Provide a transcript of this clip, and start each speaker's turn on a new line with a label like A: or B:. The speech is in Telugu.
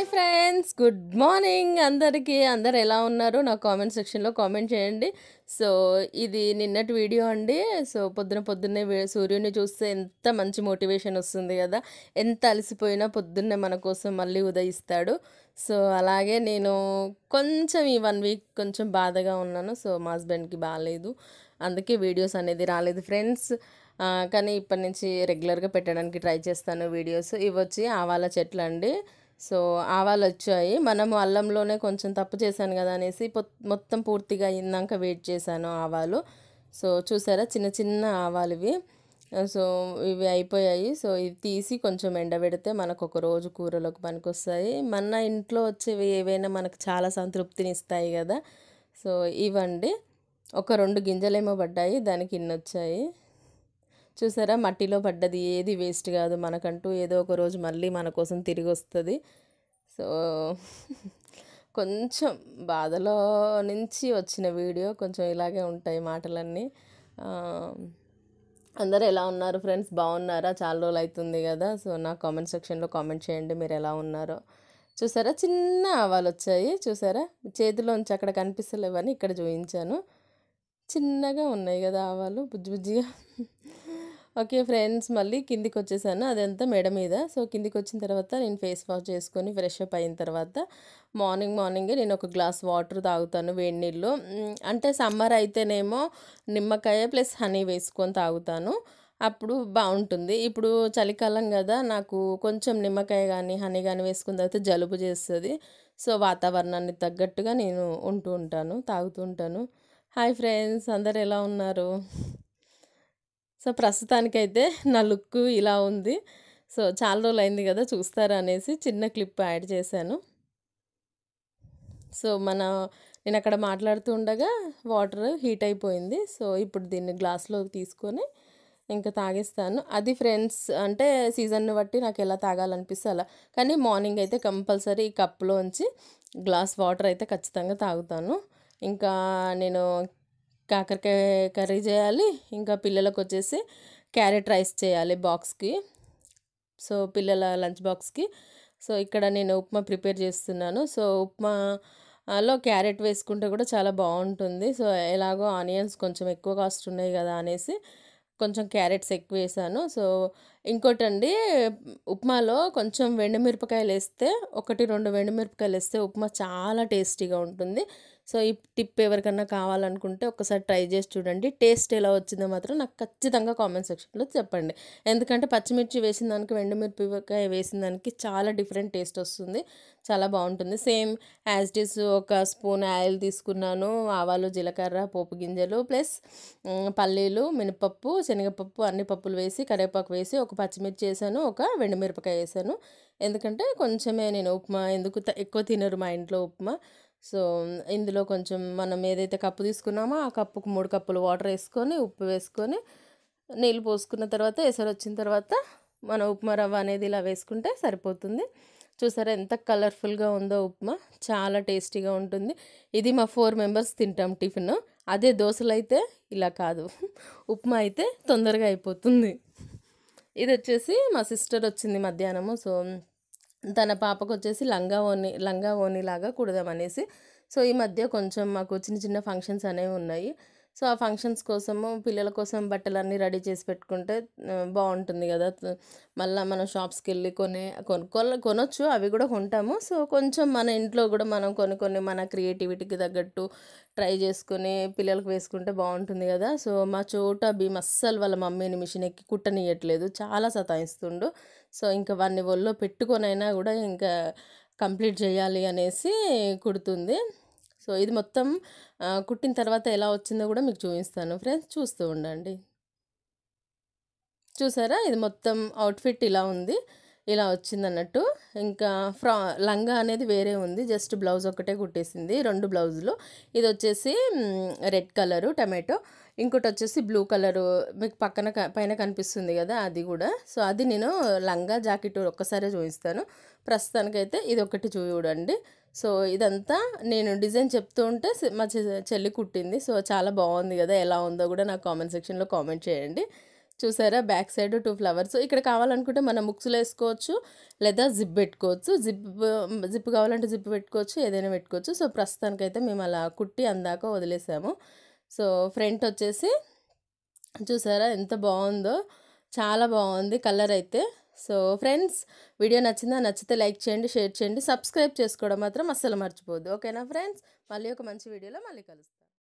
A: హాయ్ ఫ్రెండ్స్ గుడ్ మార్నింగ్ అందరికీ అందరు ఎలా ఉన్నారు నా కామెంట్ సెక్షన్లో కామెంట్ చేయండి సో ఇది నిన్నటి వీడియో అండి సో పొద్దున పొద్దున్నే సూర్యుని చూస్తే ఎంత మంచి మోటివేషన్ వస్తుంది కదా ఎంత అలసిపోయినా పొద్దున్నే మన కోసం మళ్ళీ ఉదయిస్తాడు సో అలాగే నేను కొంచెం ఈ వన్ వీక్ కొంచెం బాధగా ఉన్నాను సో మా హస్బెండ్కి బాగాలేదు అందుకే వీడియోస్ అనేది రాలేదు ఫ్రెండ్స్ కానీ ఇప్పటి నుంచి రెగ్యులర్గా పెట్టడానికి ట్రై చేస్తాను వీడియోస్ ఇవి వచ్చి ఆవాల చెట్లు అండి సో ఆవాలు వచ్చాయి మనము అల్లంలోనే కొంచెం తప్పు చేశాను కదా అనేసి మొత్తం పూర్తిగా అయిందాక వెయిట్ చేశాను ఆవాలు సో చూసారా చిన్న చిన్న ఆవాలు ఇవి సో ఇవి అయిపోయాయి సో ఇవి తీసి కొంచెం ఎండబెడితే మనకు ఒక రోజు కూరలోకి పనికొస్తాయి మన ఇంట్లో వచ్చేవి ఏవైనా మనకు చాలా సంతృప్తిని ఇస్తాయి కదా సో ఇవండి ఒక రెండు గింజలేమో పడ్డాయి దానికి ఇన్ని వచ్చాయి చూసారా మట్టిలో పడ్డది ఏది వేస్ట్ కాదు మనకంటూ ఏదో ఒక రోజు మళ్ళీ మన కోసం తిరిగి వస్తుంది సో కొంచెం బాధలో నుంచి వచ్చిన వీడియో కొంచెం ఇలాగే ఉంటాయి మాటలన్నీ అందరు ఎలా ఉన్నారు ఫ్రెండ్స్ బాగున్నారా చాలా రోజులు అవుతుంది కదా సో నా కామెంట్ సెక్షన్లో కామెంట్ చేయండి మీరు ఎలా ఉన్నారో చూసారా చిన్న ఆవాలు వచ్చాయి చూసారా చేతిలోంచి అక్కడ కనిపిస్తలేవని ఇక్కడ చూపించాను చిన్నగా ఉన్నాయి కదా ఆవాలు బుజ్జి బుజ్జిగా ఓకే ఫ్రెండ్స్ మళ్ళీ కిందికి వచ్చేసాను అదంతా మెడ మీద సో కిందికి వచ్చిన తర్వాత నేను ఫేస్ వాష్ చేసుకొని ఫ్రెష్ అప్ అయిన తర్వాత మార్నింగ్ మార్నింగే నేను ఒక గ్లాస్ వాటర్ తాగుతాను వేడి నీళ్ళు అంటే సమ్మర్ అయితేనేమో నిమ్మకాయ ప్లస్ హనీ వేసుకొని తాగుతాను అప్పుడు బాగుంటుంది ఇప్పుడు చలికాలం కదా నాకు కొంచెం నిమ్మకాయ కానీ హనీ కానీ వేసుకున్న తర్వాత జలుబు చేస్తుంది సో వాతావరణాన్ని తగ్గట్టుగా నేను ఉంటూ ఉంటాను తాగుతూ ఉంటాను హాయ్ ఫ్రెండ్స్ అందరు ఎలా ఉన్నారు సో ప్రస్తుతానికైతే నా లుక్ ఇలా ఉంది సో చాలా రోజులు అయింది కదా చూస్తారు అనేసి చిన్న క్లిప్ యాడ్ చేశాను సో మన నేను అక్కడ మాట్లాడుతూ ఉండగా వాటర్ హీట్ అయిపోయింది సో ఇప్పుడు దీన్ని గ్లాస్లో తీసుకొని ఇంకా తాగేస్తాను అది ఫ్రెండ్స్ అంటే సీజన్ని బట్టి నాకు ఎలా తాగాలనిపిస్తే అలా కానీ మార్నింగ్ అయితే కంపల్సరీ ఈ ఉంచి గ్లాస్ వాటర్ అయితే ఖచ్చితంగా తాగుతాను ఇంకా నేను కాకరకాయ కర్రీ చేయాలి ఇంకా పిల్లలకు వచ్చేసి క్యారెట్ రైస్ చేయాలి బాక్స్కి సో పిల్లల లంచ్ బాక్స్కి సో ఇక్కడ నేను ఉప్మా ప్రిపేర్ చేస్తున్నాను సో ఉప్మాలో క్యారెట్ వేసుకుంటే కూడా చాలా బాగుంటుంది సో ఎలాగో ఆనియన్స్ కొంచెం ఎక్కువ కాస్ట్ ఉన్నాయి కదా అనేసి కొంచెం క్యారెట్స్ ఎక్కువ వేసాను సో ఇంకోటండి ఉప్మాలో కొంచెం మిరపకాయలు వేస్తే ఒకటి రెండు మిరపకాయలు వేస్తే ఉప్మా చాలా టేస్టీగా ఉంటుంది సో ఈ టిప్ ఎవరికన్నా కావాలనుకుంటే ఒకసారి ట్రై చేసి చూడండి టేస్ట్ ఎలా వచ్చిందో మాత్రం నాకు ఖచ్చితంగా కామెంట్ సెక్షన్లో చెప్పండి ఎందుకంటే పచ్చిమిర్చి వేసిన దానికి వెండుమిరపకాయ వేసిన దానికి చాలా డిఫరెంట్ టేస్ట్ వస్తుంది చాలా బాగుంటుంది సేమ్ యాజ్ డిస్ ఒక స్పూన్ ఆయిల్ తీసుకున్నాను ఆవాలు జీలకర్ర పోపు గింజలు ప్లస్ పల్లీలు మినపప్పు శనగపప్పు అన్ని పప్పులు వేసి కరివేపాకు వేసి ఒక పచ్చిమిర్చి వేసాను ఒక వెండుమిరపకాయ వేసాను ఎందుకంటే కొంచెమే నేను ఉప్మా ఎందుకు ఎక్కువ తినరు మా ఇంట్లో ఉప్మా సో ఇందులో కొంచెం మనం ఏదైతే కప్పు తీసుకున్నామో ఆ కప్పుకు మూడు కప్పులు వాటర్ వేసుకొని ఉప్పు వేసుకొని నీళ్ళు పోసుకున్న తర్వాత ఎసరు వచ్చిన తర్వాత మన ఉప్మా రవ్వ అనేది ఇలా వేసుకుంటే సరిపోతుంది చూసారా ఎంత కలర్ఫుల్గా ఉందో ఉప్మా చాలా టేస్టీగా ఉంటుంది ఇది మా ఫోర్ మెంబర్స్ తింటాం టిఫిన్ అదే దోశలు అయితే ఇలా కాదు ఉప్మా అయితే తొందరగా అయిపోతుంది ఇది వచ్చేసి మా సిస్టర్ వచ్చింది మధ్యాహ్నము సో తన పాపకు వచ్చేసి లంగా ఓని లంగా ఓనిలాగా కుడదామనేసి సో ఈ మధ్య కొంచెం మాకు చిన్న చిన్న ఫంక్షన్స్ అనేవి ఉన్నాయి సో ఆ ఫంక్షన్స్ కోసము పిల్లల కోసం బట్టలన్నీ రెడీ చేసి పెట్టుకుంటే బాగుంటుంది కదా మళ్ళీ మనం షాప్స్కి వెళ్ళి కొనే కొనుక్కోవాలి కొనొచ్చు అవి కూడా కొంటాము సో కొంచెం మన ఇంట్లో కూడా మనం కొన్ని కొన్ని మన క్రియేటివిటీకి తగ్గట్టు ట్రై చేసుకుని పిల్లలకు వేసుకుంటే బాగుంటుంది కదా సో మా చోట భీమ్ అస్సలు వాళ్ళ మమ్మీని మిషన్ ఎక్కి కుట్టనియట్లేదు చాలా సతాయిస్తుండు సో ఇంకా వాడిని ఒళ్ళో పెట్టుకొనైనా కూడా ఇంకా కంప్లీట్ చేయాలి అనేసి కుడుతుంది సో ఇది మొత్తం కుట్టిన తర్వాత ఎలా వచ్చిందో కూడా మీకు చూపిస్తాను ఫ్రెండ్స్ చూస్తూ ఉండండి చూసారా ఇది మొత్తం అవుట్ఫిట్ ఇలా ఉంది ఇలా వచ్చింది అన్నట్టు ఇంకా ఫ్రా లంగా అనేది వేరే ఉంది జస్ట్ బ్లౌజ్ ఒకటే కుట్టేసింది రెండు బ్లౌజులు ఇది వచ్చేసి రెడ్ కలరు టమాటో ఇంకోటి వచ్చేసి బ్లూ కలరు మీకు పక్కన పైన కనిపిస్తుంది కదా అది కూడా సో అది నేను లంగా జాకెట్ ఒక్కసారే చూపిస్తాను ప్రస్తుతానికైతే ఇది ఒకటి చూడండి సో ఇదంతా నేను డిజైన్ చెప్తూ ఉంటే మా చెల్లి కుట్టింది సో చాలా బాగుంది కదా ఎలా ఉందో కూడా నాకు కామెంట్ సెక్షన్లో కామెంట్ చేయండి చూసారా బ్యాక్ సైడ్ టూ ఫ్లవర్స్ ఇక్కడ కావాలనుకుంటే మనం ముక్స్లో వేసుకోవచ్చు లేదా జిప్ పెట్టుకోవచ్చు జిప్ జిప్ కావాలంటే జిప్ పెట్టుకోవచ్చు ఏదైనా పెట్టుకోవచ్చు సో ప్రస్తుతానికైతే మేము అలా కుట్టి అందాక వదిలేసాము సో ఫ్రంట్ వచ్చేసి చూసారా ఎంత బాగుందో చాలా బాగుంది కలర్ అయితే సో ఫ్రెండ్స్ వీడియో నచ్చిందా నచ్చితే లైక్ చేయండి షేర్ చేయండి సబ్స్క్రైబ్ చేసుకోవడం మాత్రం అస్సలు మర్చిపోద్దు ఓకేనా ఫ్రెండ్స్ మళ్ళీ ఒక మంచి వీడియోలో మళ్ళీ కలుస్తాం